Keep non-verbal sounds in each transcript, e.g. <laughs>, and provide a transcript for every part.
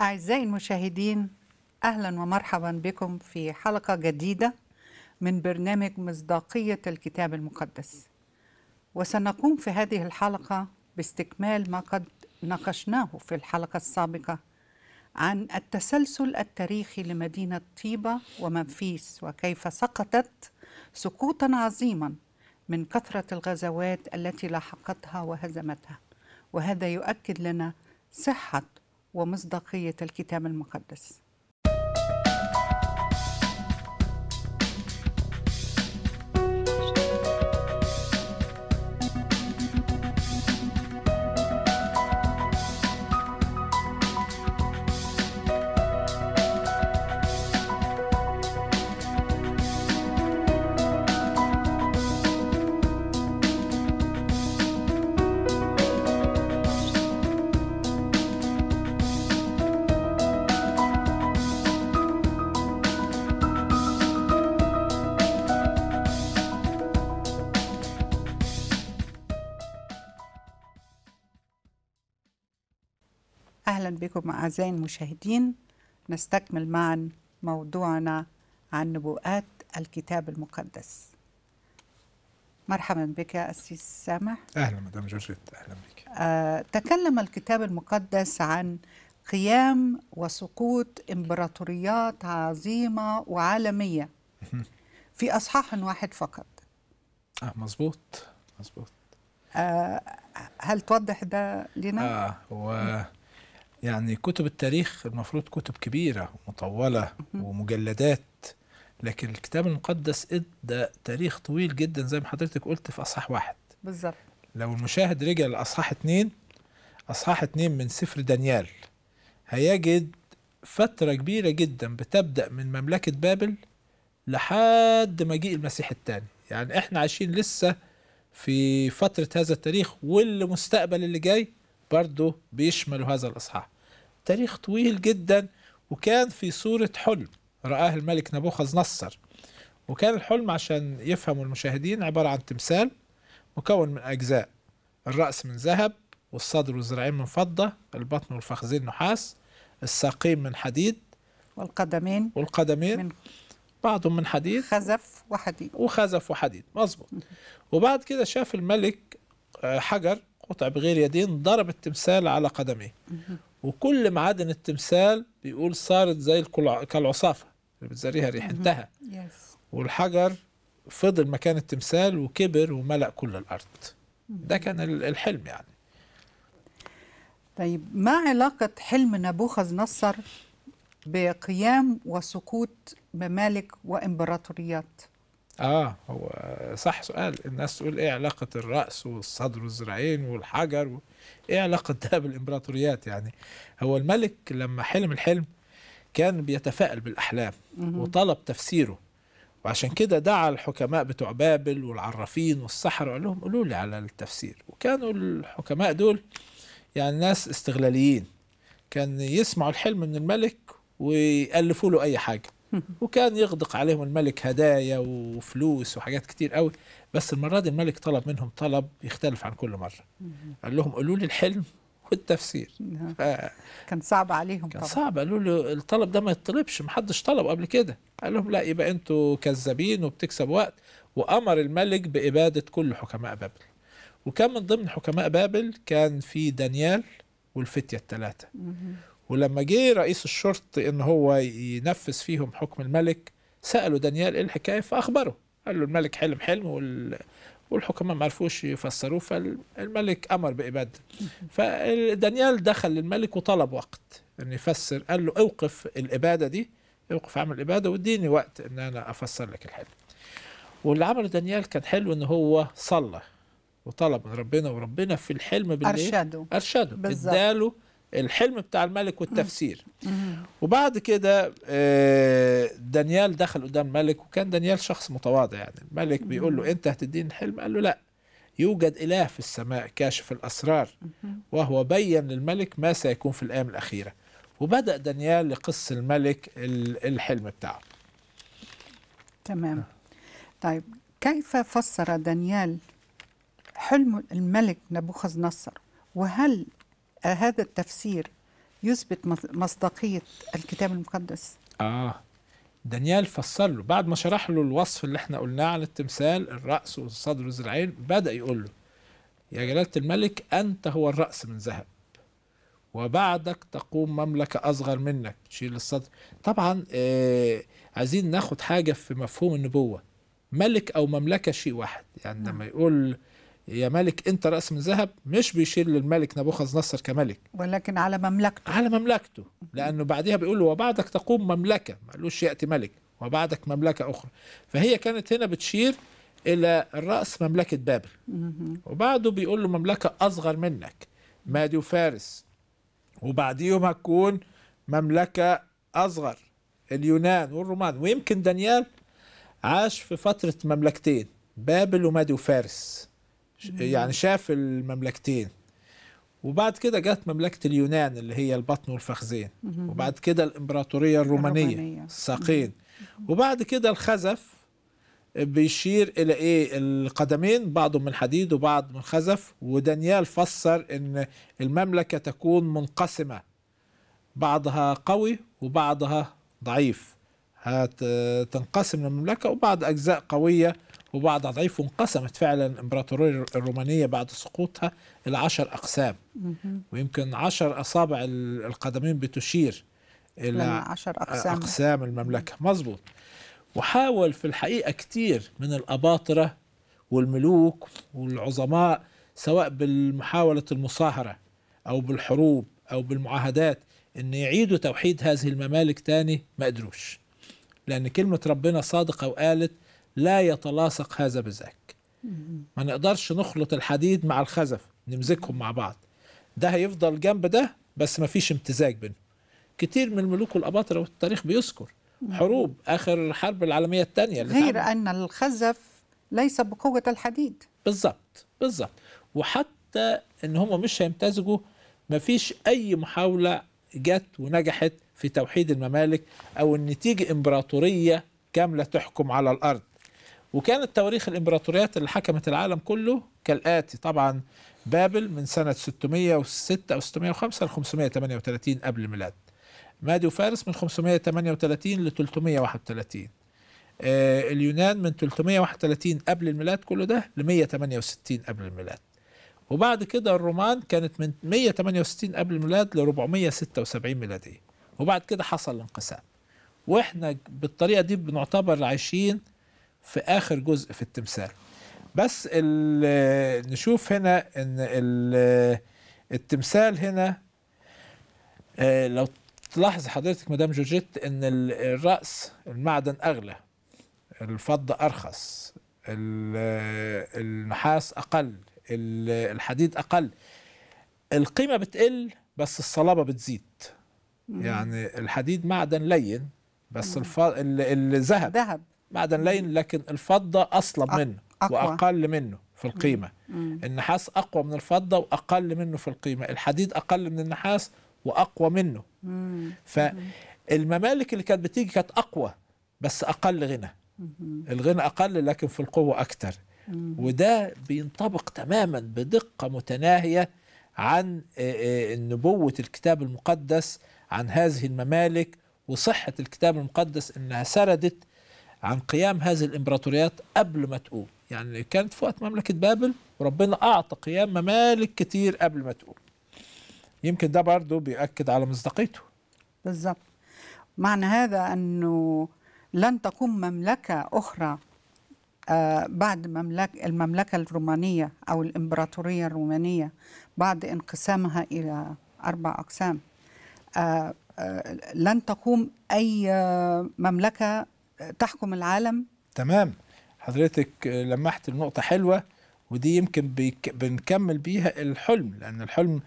أعزائي المشاهدين أهلا ومرحبا بكم في حلقة جديدة من برنامج مصداقية الكتاب المقدس وسنقوم في هذه الحلقة باستكمال ما قد ناقشناه في الحلقة السابقة عن التسلسل التاريخي لمدينة طيبة ومنفيس وكيف سقطت سقوطا عظيما من كثرة الغزوات التي لاحقتها وهزمتها وهذا يؤكد لنا صحة ومصداقية الكتاب المقدس أهلا بكم أعزائي المشاهدين نستكمل معا موضوعنا عن نبوءات الكتاب المقدس مرحبا بك يا أسيس سامح أهلا مدام جورجيت أهلا بك آه، تكلم الكتاب المقدس عن قيام وسقوط إمبراطوريات عظيمة وعالمية في أصحاح واحد فقط آه مظبوط مظبوط آه هل توضح ده لنا؟ اه يعني كتب التاريخ المفروض كتب كبيرة ومطولة ومجلدات لكن الكتاب المقدس ادى تاريخ طويل جدا زي ما حضرتك قلت في اصحاح واحد بالظبط لو المشاهد رجع لاصحاح اثنين اصحاح اثنين من سفر دانيال هيجد فترة كبيرة جدا بتبدأ من مملكة بابل لحد مجيء المسيح الثاني يعني احنا عايشين لسه في فترة هذا التاريخ والمستقبل اللي جاي برضه بيشمل هذا الإصحاح تاريخ طويل جدا وكان في صورة حلم رآه الملك نبوخذ نصر وكان الحلم عشان يفهموا المشاهدين عبارة عن تمثال مكون من أجزاء الرأس من ذهب والصدر والذراعين من فضة البطن والفخذين نحاس الساقين من حديد والقدمين والقدمين من بعضهم من حديد خزف وحديد وخزف وحديد مظبوط وبعد كده شاف الملك آه، حجر قطع بغير يدين ضرب التمثال على قدميه وكل معادن التمثال بيقول صارت زي كالعصافة اللي بتزريها ريح انتهى والحجر فضل مكان التمثال وكبر وملأ كل الأرض ده كان الحلم يعني طيب ما علاقة حلم نبوخذ نصر بقيام وسقوط ممالك وإمبراطوريات؟ اه هو صح سؤال الناس تقول ايه علاقة الرأس والصدر والذراعين والحجر و... ايه علاقة <laughs> ده بالامبراطوريات يعني هو الملك لما حلم الحلم كان بيتفائل بالاحلام وطلب تفسيره وعشان كده دعا الحكماء بتوع بابل والعرافين والسحر وقال لهم قولوا لي على التفسير وكانوا الحكماء دول يعني ناس استغلاليين كان يسمعوا الحلم من الملك ويألفوا له أي حاجة <laughs> وكان يغدق عليهم الملك هدايا وفلوس وحاجات كتير قوي بس المرة دي الملك طلب منهم طلب يختلف عن كل مرة قال لهم قولوا لي الحلم والتفسير نعم. ف... كان صعب عليهم كان طبعا. صعب قالوا له الطلب ده ما يطلبش محدش طلبه قبل كده قال لهم لا يبقى انتوا كذابين وبتكسب وقت وامر الملك باباده كل حكماء بابل وكان من ضمن حكماء بابل كان في دانيال والفتية الثلاثة ولما جه رئيس الشرط ان هو ينفذ فيهم حكم الملك سالوا دانيال ايه الحكايه فاخبره قال له الملك حلم حلم وال... والحكماء ما عرفوش يفسروه فالملك امر باباده فدانيال دخل للملك وطلب وقت ان يفسر قال له اوقف الاباده دي اوقف عمل الاباده واديني وقت ان انا افسر لك الحلم واللي عمله دانيال كان حلو ان هو صلى وطلب من ربنا وربنا في الحلم بالليل ارشده ارشده بالزبط. اداله الحلم بتاع الملك والتفسير وبعد كده آه، دانيال دخل قدام الملك وكان دانيال شخص متواضع يعني الملك بيقول له انت هتديني الحلم قال له لا يوجد إله في السماء كاشف الأسرار وهو بين للملك ما سيكون في الأيام الأخيرة وبدأ دانيال لقص الملك الحلم بتاعه تمام طيب كيف فسر دانيال حلم الملك نبوخذ نصر وهل هذا التفسير يثبت مصداقية الكتاب المقدس آه دانيال فسر له بعد ما شرح له الوصف اللي احنا قلناه عن التمثال الرأس والصدر والذراعين بدأ يقول له يا جلالة الملك أنت هو الرأس من ذهب وبعدك تقوم مملكة أصغر منك تشيل الصدر طبعا آه عايزين ناخد حاجة في مفهوم النبوة ملك أو مملكة شيء واحد يعني لما نعم. يقول يا ملك انت راس من ذهب مش بيشير للملك نبوخذ نصر كملك ولكن على مملكته على مملكته لانه بعدها بيقول وبعدك تقوم مملكه ما قالوش ياتي ملك وبعدك مملكه اخرى فهي كانت هنا بتشير الى الراس مملكه بابل وبعده بيقول له مملكه اصغر منك مادي وفارس وبعديهم هتكون مملكه اصغر اليونان والرومان ويمكن دانيال عاش في فتره مملكتين بابل ومادي وفارس يعني شاف المملكتين وبعد كده جت مملكة اليونان اللي هي البطن والفخذين وبعد كده الإمبراطورية الرومانية الساقين وبعد كده الخزف بيشير إلى إيه القدمين بعضهم من حديد وبعض من خزف ودانيال فسر إن المملكة تكون منقسمة بعضها قوي وبعضها ضعيف هتنقسم المملكة وبعض أجزاء قوية وبعدها ضعيف وانقسمت فعلا الامبراطوريه الرومانيه بعد سقوطها الى عشر اقسام ويمكن عشر اصابع القدمين بتشير الى عشر اقسام اقسام المملكه مظبوط وحاول في الحقيقه كتير من الاباطره والملوك والعظماء سواء بالمحاوله المصاهره او بالحروب او بالمعاهدات ان يعيدوا توحيد هذه الممالك تاني ما قدروش لان كلمه ربنا صادقه وقالت لا يتلاصق هذا بذاك ما نقدرش نخلط الحديد مع الخزف نمزجهم مع بعض ده هيفضل جنب ده بس ما فيش امتزاج بينهم كتير من الملوك والأباطرة والتاريخ بيذكر حروب آخر الحرب العالمية الثانية غير أن الخزف ليس بقوة الحديد بالظبط بالظبط وحتى ان هم مش هيمتزجوا مفيش اي محاوله جت ونجحت في توحيد الممالك او ان تيجي امبراطوريه كامله تحكم على الارض وكانت تواريخ الإمبراطوريات اللي حكمت العالم كله كالآتي طبعا بابل من سنة 606 أو 605 ل 538 قبل الميلاد مادي وفارس من 538 ل 331 آه اليونان من 331 قبل الميلاد كله ده ل 168 قبل الميلاد وبعد كده الرومان كانت من 168 قبل الميلاد ل 476 ميلادية وبعد كده حصل الانقسام واحنا بالطريقة دي بنعتبر عايشين في اخر جزء في التمثال بس نشوف هنا ان التمثال هنا آه، لو تلاحظ حضرتك مدام جوجيت ان الرأس المعدن اغلى الفضة ارخص النحاس اقل الحديد اقل القيمة بتقل بس الصلابة بتزيد يعني الحديد معدن لين بس الف... الذهب معدن لين لكن الفضة اصلا منه أقوى. وأقل منه في القيمة مم. النحاس أقوى من الفضة وأقل منه في القيمة الحديد أقل من النحاس وأقوى منه مم. فالممالك اللي كانت بتيجي كانت أقوى بس أقل غنى مم. الغنى أقل لكن في القوة أكتر وده بينطبق تماما بدقة متناهية عن آه، آه، نبوة الكتاب المقدس عن هذه الممالك وصحة الكتاب المقدس أنها سردت عن قيام هذه الامبراطوريات قبل ما تقوم يعني كانت في وقت مملكة بابل وربنا أعطى قيام ممالك كتير قبل ما تقوم يمكن ده برضو بيؤكد على مصداقيته بالظبط معنى هذا أنه لن تقوم مملكة أخرى آه، بعد مملكة المملكة الرومانية أو الإمبراطورية الرومانية بعد انقسامها إلى أربع أقسام آه، آه، لن تقوم أي مملكة تحكم العالم تمام حضرتك لمحت النقطة حلوة ودي يمكن بيك بنكمل بيها الحلم لأن الحلم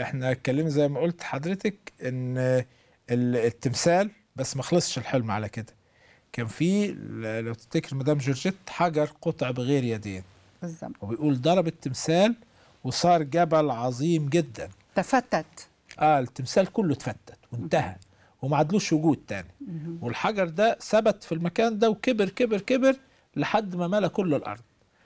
احنا اتكلمنا زي ما قلت حضرتك ان التمثال بس ما خلصش الحلم على كده كان في لو تفتكر مدام جورجيت حجر قطع بغير يدين بالظبط وبيقول ضرب التمثال وصار جبل عظيم جدا تفتت اه التمثال كله اتفتت وانتهى وما عادلوش وجود تاني والحجر ده ثبت في المكان ده وكبر كبر كبر لحد ما ملا كل الارض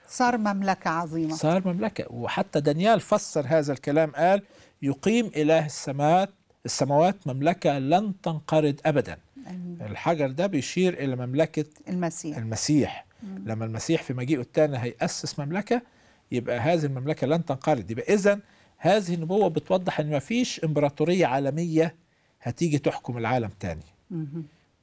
صار مملكة عظيمة صار مملكة وحتى دانيال فسر هذا الكلام قال يقيم إله السماوات السماوات مملكة لن تنقرض أبدا أمين. الحجر ده بيشير إلى مملكة المسيح المسيح مم. لما المسيح في مجيئه الثاني هيأسس مملكة يبقى هذه المملكة لن تنقرض يبقى إذا هذه النبوة بتوضح أن ما فيش إمبراطورية عالمية هتيجي تحكم العالم تاني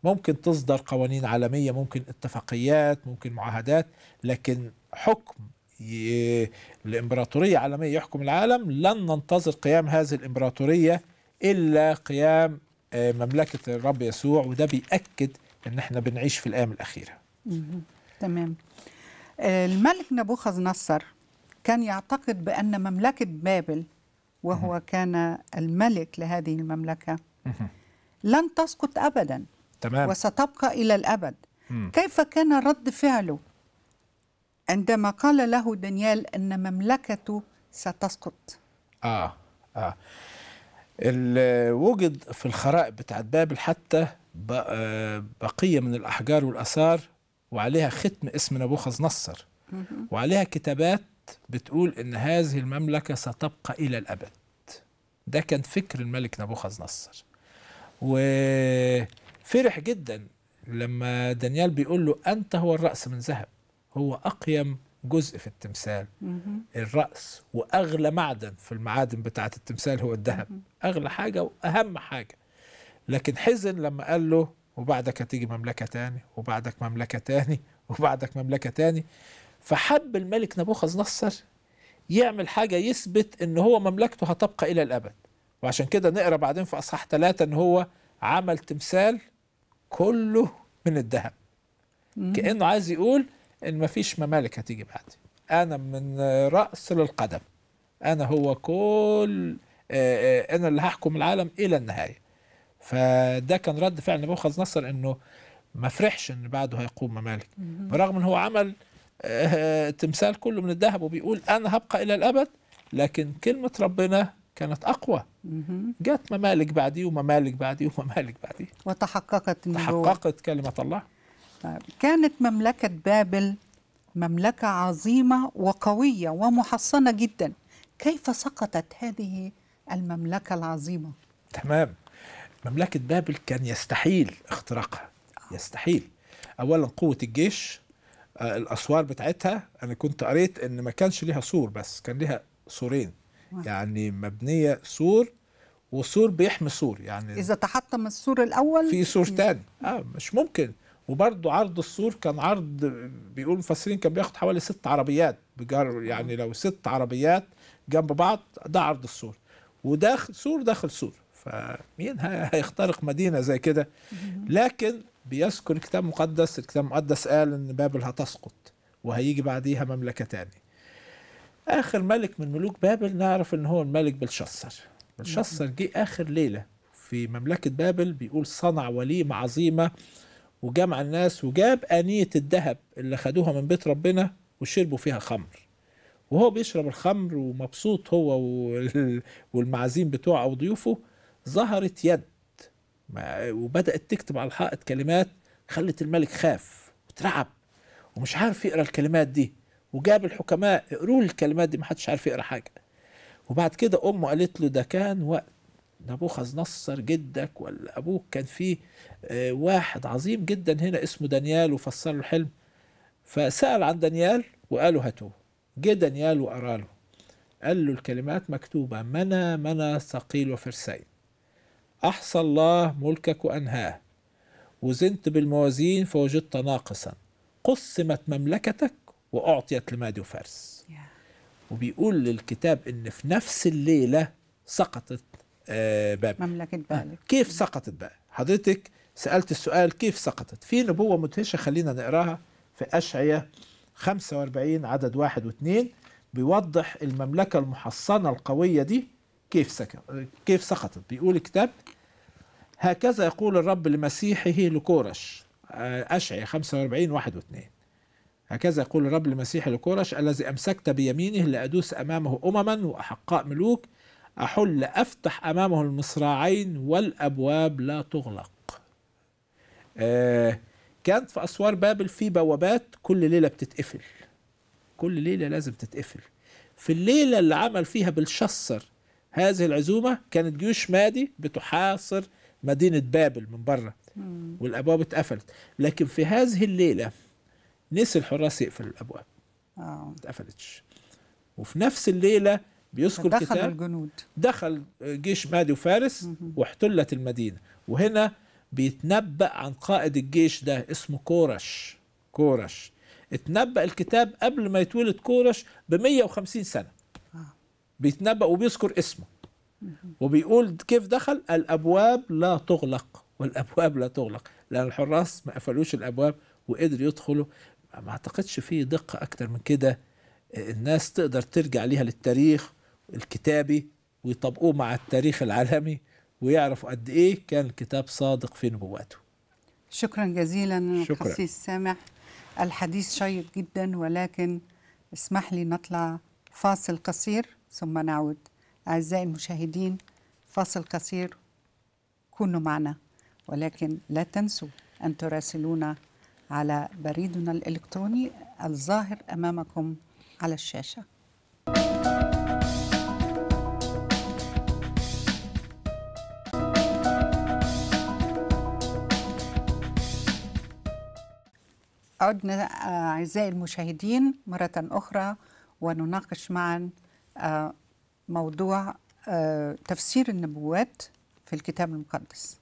ممكن تصدر قوانين عالمية ممكن اتفاقيات ممكن معاهدات لكن حكم ي... الإمبراطورية عالمية يحكم العالم لن ننتظر قيام هذه الإمبراطورية إلا قيام آه، مملكة الرب يسوع وده بيأكد إن احنا بنعيش في الأيام الأخيرة تمام آه، الملك نبوخذ نصر كان يعتقد بأن مملكة بابل وهو كان الملك لهذه المملكة لن تسقط أبدا تمام. وستبقى إلى الأبد مم. كيف كان رد فعله عندما قال له دانيال أن مملكته ستسقط آه آه وجد في الخرائط بتاعت بابل حتى آه، بقية من الأحجار والأثار وعليها ختم اسم نبوخذ نصر وعليها كتابات بتقول إن هذه المملكة ستبقى إلى الأبد ده كان فكر الملك نبوخذ نصر وفرح جدا لما دانيال بيقول له أنت هو الرأس من ذهب هو أقيم جزء في التمثال الرأس وأغلى معدن في المعادن بتاعة التمثال هو الذهب أغلى حاجة وأهم حاجة لكن حزن لما قال له وبعدك هتيجي مملكة تاني وبعدك مملكة تاني <laughs> وبعدك مملكة تاني فحب الملك نبوخذ نصر يعمل حاجة يثبت ان هو مملكته هتبقى إلى الأبد وعشان كده نقرا بعدين في اصحاح ثلاثه ان هو عمل تمثال كله من الذهب كانه عايز يقول ان مفيش ممالك هتيجي بعدي انا من راس للقدم انا هو كل آه، آه، انا اللي هحكم العالم الى النهايه فده كان رد فعل نبوخذ نصر انه ما فرحش ان بعده هيقوم ممالك برغم ان هو عمل آه، تمثال كله من الذهب وبيقول انا هبقى الى الابد لكن كلمه ربنا كانت أقوى جت ممالك بعدي وممالك بعدي وممالك بعدي وتحققت تحققت كلمة الله طيب. كانت مملكة بابل مملكة عظيمة وقوية ومحصنة جدا كيف سقطت هذه المملكة العظيمة؟ تمام مملكة بابل كان يستحيل اختراقها آه. يستحيل أولا قوة الجيش آه، الأسوار بتاعتها أنا كنت قريت إن ما كانش ليها سور بس كان ليها سورين يعني مبنيه سور وسور بيحمي سور يعني اذا تحطم السور الاول في سور تاني اه مش ممكن وبرضه عرض السور كان عرض بيقول مفسرين كان بياخد حوالي ست عربيات بجر يعني لو ست عربيات جنب بعض ده عرض السور وداخل سور داخل سور فمين هيخترق مدينه زي كده لكن بيذكر الكتاب المقدس الكتاب المقدس قال ان بابل هتسقط وهيجي بعديها مملكه تانية اخر ملك من ملوك بابل نعرف ان هو الملك بلشصر بلشصر جه اخر ليله في مملكه بابل بيقول صنع وليمه عظيمه وجمع الناس وجاب انيه الذهب اللي خدوها من بيت ربنا وشربوا فيها خمر وهو بيشرب الخمر ومبسوط هو والمعازيم بتوعه وضيوفه ظهرت يد وبدات تكتب على الحائط كلمات خلت الملك خاف وترعب ومش عارف يقرا الكلمات دي وجاب الحكماء اقروا الكلمات دي ما حدش عارف يقرا حاجه وبعد كده امه قالت له ده كان وقت نبوخذ نصر جدك ولا ابوك كان فيه آه، واحد عظيم جدا هنا اسمه دانيال وفسر له الحلم فسال عن دانيال وقالوا هاتوه جه دانيال وقرا له قال له الكلمات مكتوبه منى منى ثقيل وفرسين احصى الله ملكك وانهاه وزنت بالموازين فوجدت ناقصا قسمت مملكتك وأعطيت لمادي وفارس وبيقول للكتاب إن في نفس الليلة سقطت آه، بابل مملكة آه، بابل كيف سقطت بقى حضرتك سألت السؤال كيف سقطت في نبوة مدهشة خلينا نقراها في أشعية 45 عدد واحد واثنين بيوضح المملكة المحصنة القوية دي كيف كيف سقطت بيقول الكتاب هكذا يقول الرب لمسيحه لكورش آه، أشعية 45 واحد واثنين هكذا يقول الرب المسيح لكورش الذي أمسكت بيمينه لأدوس أمامه أمما وأحقاء ملوك أحل أفتح أمامه المصراعين والأبواب لا تغلق آه كانت في أسوار بابل في بوابات كل ليلة بتتقفل كل ليلة لازم تتقفل في الليلة اللي عمل فيها بالشصر هذه العزومة كانت جيوش مادي بتحاصر مدينة بابل من بره والأبواب اتقفلت لكن في هذه الليلة نسي الحراس يقفل الابواب اه اتقفلتش وفي نفس الليله بيذكر دخل كتاب الجنود دخل جيش مادي وفارس واحتلت المدينه وهنا بيتنبأ عن قائد الجيش ده اسمه كورش كورش اتنبأ الكتاب قبل ما يتولد كورش ب 150 سنه آه. بيتنبأ وبيذكر اسمه وبيقول كيف دخل الابواب لا تغلق والابواب لا تغلق لان الحراس ما قفلوش الابواب وقدر يدخلوا ما اعتقدش في دقة أكتر من كده الناس تقدر ترجع ليها للتاريخ الكتابي ويطبقوه مع التاريخ العالمي ويعرفوا قد إيه كان الكتاب صادق في نبواته شكرا جزيلا شكرا. سامح الحديث شيق جدا ولكن اسمح لي نطلع فاصل قصير ثم نعود أعزائي المشاهدين فاصل قصير كونوا معنا ولكن لا تنسوا أن تراسلونا على بريدنا الإلكتروني الظاهر أمامكم على الشاشة عدنا آه، أعزائي المشاهدين مرة أخرى ونناقش معا آه، موضوع آه، تفسير النبوات في الكتاب المقدس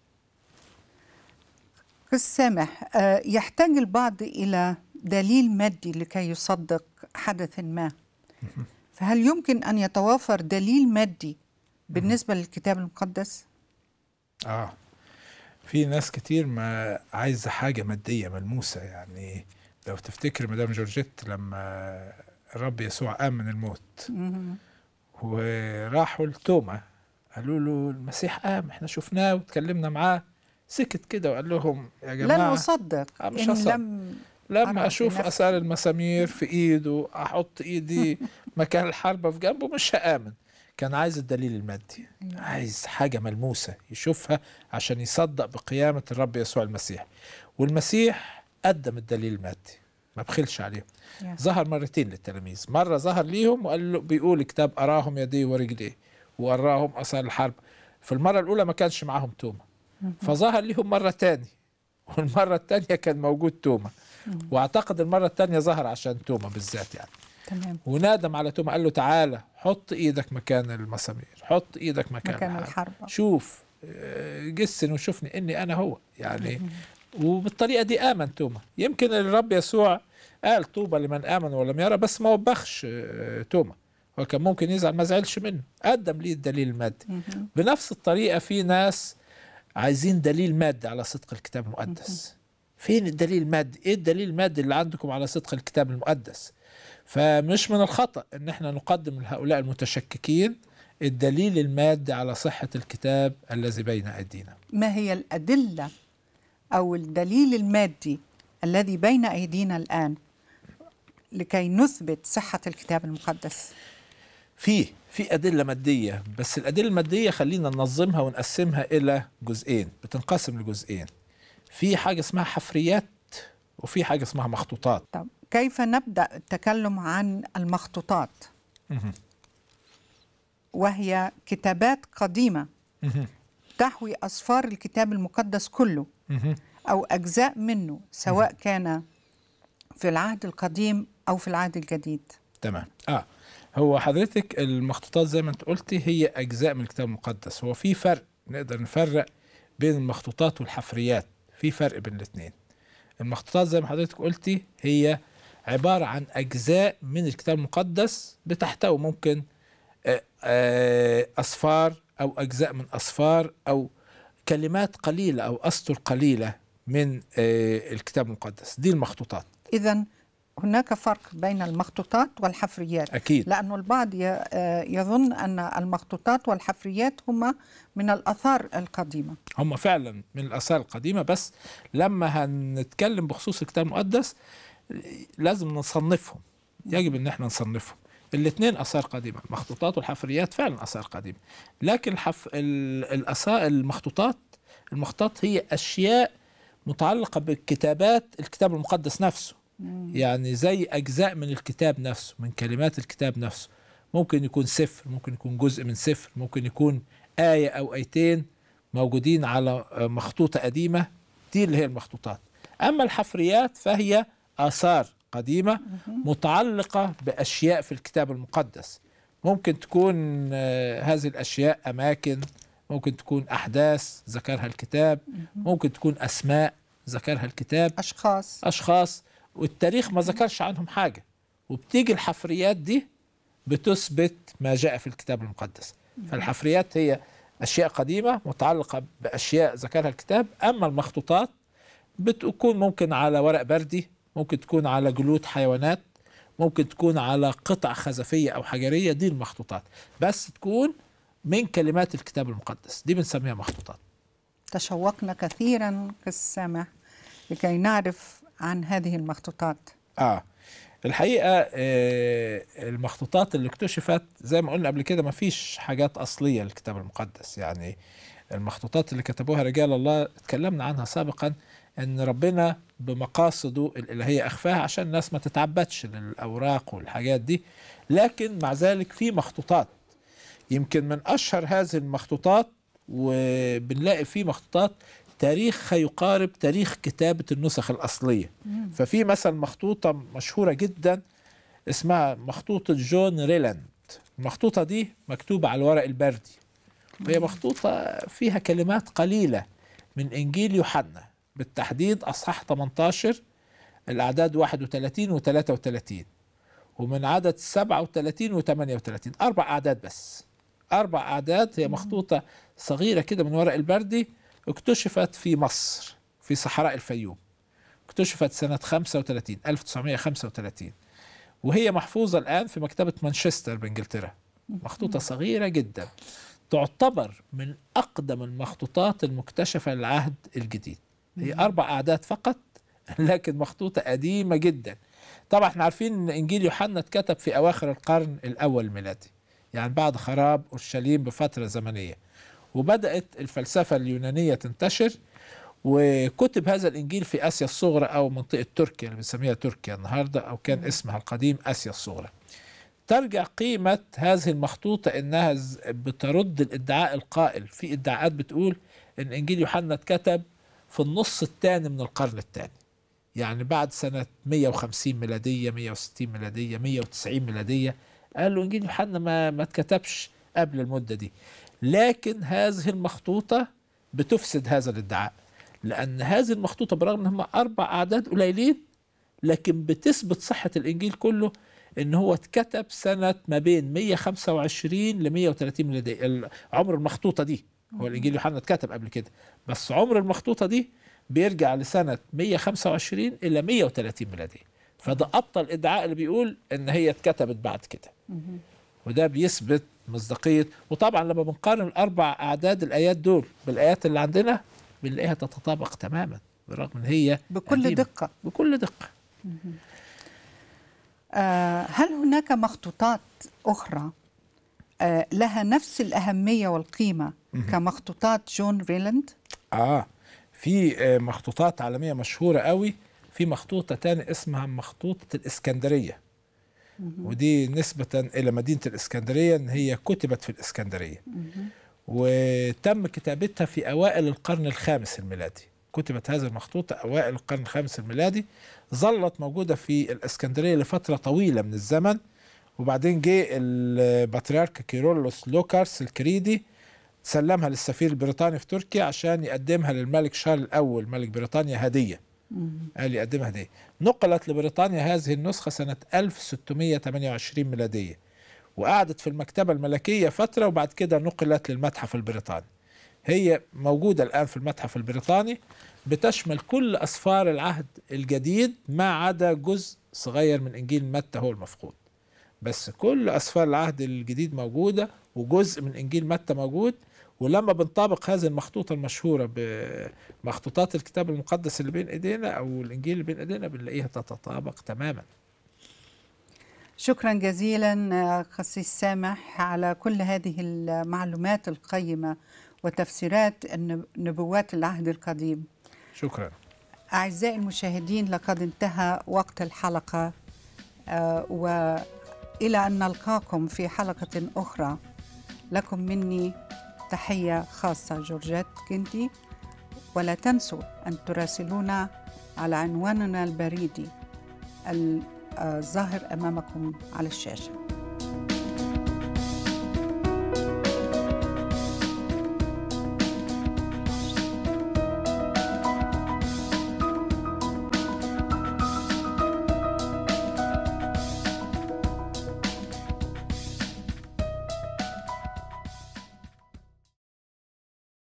السامح آه، يحتاج البعض إلى دليل مادي لكي يصدق حدث ما فهل يمكن أن يتوافر دليل مادي بالنسبة للكتاب المقدس؟ آه في ناس كتير ما عايزة حاجة مادية ملموسة يعني لو تفتكر مدام جورجيت لما الرب يسوع قام من الموت وراحوا لتوما قالوا له المسيح قام احنا شفناه وتكلمنا معاه سكت كده وقال لهم يا جماعه لن اصدق آه، مش إن لم لما اشوف اثار المسامير في ايده احط ايدي <laughs> مكان الحربه في جنبه مش هامن كان عايز الدليل المادي نعم. عايز حاجه ملموسه يشوفها عشان يصدق بقيامه الرب يسوع المسيح والمسيح قدم الدليل المادي ما بخلش عليهم ظهر مرتين للتلاميذ مره ظهر ليهم وقال له بيقول كتاب اراهم يدي ورجليه واراهم اثار الحرب في المره الاولى ما كانش معاهم تومه فظهر لهم مرة تاني والمرة التانية كان موجود توما واعتقد المرة التانية ظهر عشان توما بالذات يعني تمام. وندم على توما قال له تعالى حط ايدك مكان المسامير حط ايدك مكان, مكان الحرب شوف آه، جسن وشوفني اني انا هو يعني وبالطريقه دي امن توما يمكن الرب يسوع قال طوبى لمن امن ولم يرى بس ما وبخش آه، توما هو كان ممكن يزعل ما زعلش منه قدم ليه الدليل المادي بنفس الطريقه في ناس عايزين دليل مادي على صدق الكتاب المقدس فين الدليل المادي ايه الدليل المادي اللي عندكم على صدق الكتاب المقدس فمش من الخطأ ان احنا نقدم لهؤلاء المتشككين الدليل المادي على صحة الكتاب الذي بين أيدينا ما هي الأدلة أو الدليل المادي الذي بين أيدينا الآن لكي نثبت صحة الكتاب المقدس فيه في أدلة مادية بس الأدلة المادية خلينا ننظمها ونقسمها إلى جزئين بتنقسم لجزئين في حاجة اسمها حفريات وفي حاجة اسمها مخطوطات طب كيف نبدأ التكلم عن المخطوطات مه. وهي كتابات قديمة مه. تحوي أسفار الكتاب المقدس كله مه. أو أجزاء منه سواء كان في العهد القديم أو في العهد الجديد تمام آه هو حضرتك المخطوطات زي ما انت قلتي هي اجزاء من الكتاب المقدس هو في فرق نقدر نفرق بين المخطوطات والحفريات في فرق بين الاثنين المخطوطات زي ما حضرتك قلتي هي عبارة عن أجزاء من الكتاب المقدس بتحتوي ممكن آه، آه، أصفار أو أجزاء من أصفار أو كلمات قليلة أو أسطر قليلة من آه، الكتاب المقدس دي المخطوطات إذا هناك فرق بين المخطوطات والحفريات أكيد. لأن البعض آه، يظن أن المخطوطات والحفريات هما من الأثار القديمة هما فعلا من الأثار القديمة بس لما هنتكلم بخصوص الكتاب المقدس لازم نصنفهم يجب أن احنا نصنفهم الاثنين اثار قديمه المخطوطات والحفريات فعلا اثار قديمه لكن الحف... الاثار المخطوطات المخطوطات هي اشياء متعلقه بالكتابات الكتاب المقدس نفسه يعني زي أجزاء من الكتاب نفسه من كلمات الكتاب نفسه ممكن يكون سفر ممكن يكون جزء من سفر ممكن يكون آية أو آيتين موجودين على آه، مخطوطة قديمة دي اللي هي المخطوطات أما الحفريات فهي آثار قديمة متعلقة بأشياء في الكتاب المقدس ممكن تكون آه، هذه الأشياء أماكن ممكن تكون أحداث ذكرها الكتاب ممكن تكون أسماء ذكرها الكتاب أشخاص أشخاص والتاريخ ما ذكرش عنهم حاجه وبتيجي الحفريات دي بتثبت ما جاء في الكتاب المقدس فالحفريات هي اشياء قديمه متعلقه باشياء ذكرها الكتاب اما المخطوطات بتكون ممكن على ورق بردي ممكن تكون على جلود حيوانات ممكن تكون على قطع خزفيه او حجريه دي المخطوطات بس تكون من كلمات الكتاب المقدس دي بنسميها مخطوطات تشوقنا كثيرا في السماء لكي نعرف عن هذه المخطوطات اه الحقيقه آه المخطوطات اللي اكتشفت زي ما قلنا قبل كده ما فيش حاجات اصليه للكتاب المقدس يعني المخطوطات اللي كتبوها رجال الله اتكلمنا عنها سابقا ان ربنا بمقاصده الالهيه اخفاها عشان الناس ما تتعبدش للاوراق والحاجات دي لكن مع ذلك في مخطوطات يمكن من اشهر هذه المخطوطات وبنلاقي فيه مخطوطات تاريخها يقارب تاريخ كتابة النسخ الأصلية مم. ففي مثل مخطوطة مشهورة جدا اسمها مخطوطة جون ريلاند المخطوطة دي مكتوبة على الورق البردي وهي مخطوطة فيها كلمات قليلة من إنجيل يوحنا بالتحديد أصحاح 18 الأعداد 31 و 33 ومن عدد 37 و 38 أربع أعداد بس أربع أعداد هي مخطوطة صغيرة كده من ورق البردي اكتشفت في مصر في صحراء الفيوم اكتشفت سنة 35 1935 وهي محفوظة الآن في مكتبة مانشستر بإنجلترا مخطوطة صغيرة جدا تعتبر من أقدم المخطوطات المكتشفة للعهد الجديد هي أربع أعداد فقط <laughs> لكن مخطوطة قديمة جدا طبعا احنا عارفين ان انجيل يوحنا اتكتب في اواخر القرن الاول الميلادي يعني بعد خراب اورشليم بفتره زمنيه وبدأت الفلسفة اليونانية تنتشر وكتب هذا الإنجيل في آسيا الصغرى أو منطقة تركيا اللي بنسميها تركيا النهاردة أو كان اسمها القديم آسيا الصغرى ترجع قيمة هذه المخطوطة إنها بترد الادعاء القائل في ادعاءات بتقول إن إنجيل يوحنا اتكتب في النص الثاني من القرن الثاني يعني بعد سنة 150 ميلادية 160 ميلادية 190 ميلادية قالوا إنجيل يوحنا ما ما اتكتبش قبل المدة دي لكن هذه المخطوطة بتفسد هذا الادعاء لأن هذه المخطوطة برغم أنهم أربع أعداد قليلين لكن بتثبت صحة الإنجيل كله ان هو اتكتب سنه ما بين 125 ل 130 ميلاديه عمر المخطوطه دي هو الانجيل يوحنا اتكتب قبل كده بس عمر المخطوطه دي بيرجع لسنه 125 الى 130 ميلاديه فده ابطل ادعاء اللي بيقول ان هي اتكتبت بعد كده وده بيثبت مصداقية وطبعا لما بنقارن الأربع أعداد الآيات دول بالآيات اللي عندنا بنلاقيها تتطابق تماما بالرغم ان هي بكل قديمة. دقة بكل دقة آه، هل هناك مخطوطات أخرى آه، لها نفس الأهمية والقيمة كمخطوطات جون ريلاند؟ آه في آه، مخطوطات عالمية مشهورة قوي في مخطوطة تاني اسمها مخطوطة الإسكندرية ودي نسبة إلى مدينة الإسكندرية إن هي كتبت في الإسكندرية وتم كتابتها في أوائل القرن الخامس الميلادي كتبت هذا المخطوطة أوائل القرن الخامس الميلادي ظلت موجودة في الإسكندرية لفترة طويلة من الزمن وبعدين جه البطريرك كيرولوس لوكارس الكريدي سلمها للسفير البريطاني في تركيا عشان يقدمها للملك شارل الأول ملك بريطانيا هدية اللي قدمها دي نقلت لبريطانيا هذه النسخة سنة 1628 ميلادية وقعدت في المكتبة الملكية فترة وبعد كده نقلت للمتحف البريطاني هي موجودة الآن في المتحف البريطاني بتشمل كل أسفار العهد الجديد ما عدا جزء صغير من إنجيل متى هو المفقود بس كل أسفار العهد الجديد موجودة وجزء من إنجيل متى موجود ولما بنطابق هذه المخطوطة المشهورة بمخطوطات الكتاب المقدس اللي بين ايدينا او الانجيل اللي بين ايدينا بنلاقيها تتطابق تماما شكرا جزيلا قسيس سامح على كل هذه المعلومات القيمة وتفسيرات نبوات العهد القديم شكرا أعزائي المشاهدين لقد انتهى وقت الحلقة آه، وإلى أن نلقاكم في حلقة أخرى لكم مني تحية خاصة جورجيت كنتي ولا تنسوا أن تراسلونا على عنواننا البريدي آه، الظاهر أمامكم على الشاشة